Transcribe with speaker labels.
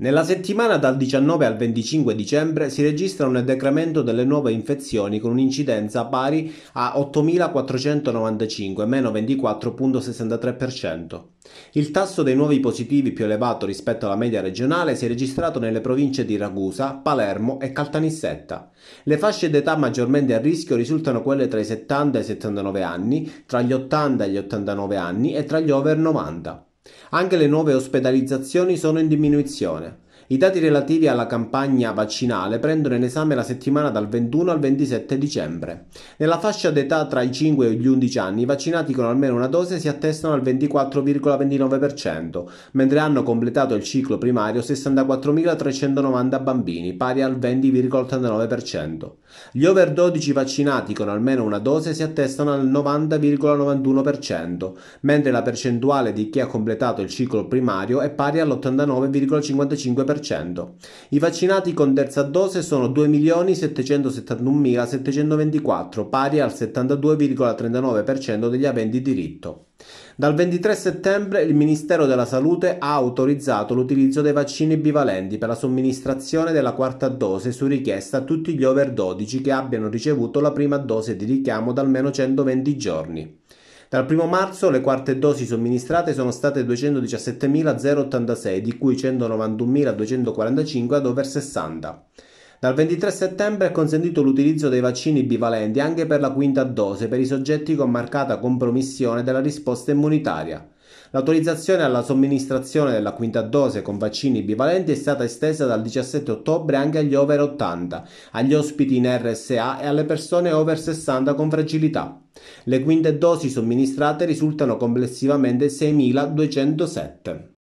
Speaker 1: Nella settimana dal 19 al 25 dicembre si registra un decremento delle nuove infezioni con un'incidenza pari a 8.495, meno 24,63%. Il tasso dei nuovi positivi più elevato rispetto alla media regionale si è registrato nelle province di Ragusa, Palermo e Caltanissetta. Le fasce d'età maggiormente a rischio risultano quelle tra i 70 e i 79 anni, tra gli 80 e gli 89 anni e tra gli over 90. Anche le nuove ospedalizzazioni sono in diminuzione. I dati relativi alla campagna vaccinale prendono in esame la settimana dal 21 al 27 dicembre. Nella fascia d'età tra i 5 e gli 11 anni, i vaccinati con almeno una dose si attestano al 24,29%, mentre hanno completato il ciclo primario 64.390 bambini, pari al 20,89%. Gli over 12 vaccinati con almeno una dose si attestano al 90,91%, mentre la percentuale di chi ha completato il ciclo primario è pari all'89,55%. I vaccinati con terza dose sono 2.771.724, pari al 72,39% degli aventi diritto. Dal 23 settembre il Ministero della Salute ha autorizzato l'utilizzo dei vaccini bivalenti per la somministrazione della quarta dose su richiesta a tutti gli over 12 che abbiano ricevuto la prima dose di richiamo da almeno 120 giorni. Dal 1 marzo le quarte dosi somministrate sono state 217.086, di cui 191.245 ad over 60. Dal 23 settembre è consentito l'utilizzo dei vaccini bivalenti anche per la quinta dose per i soggetti con marcata compromissione della risposta immunitaria. L'autorizzazione alla somministrazione della quinta dose con vaccini bivalenti è stata estesa dal 17 ottobre anche agli over 80, agli ospiti in RSA e alle persone over 60 con fragilità. Le quinte dosi somministrate risultano complessivamente 6.207.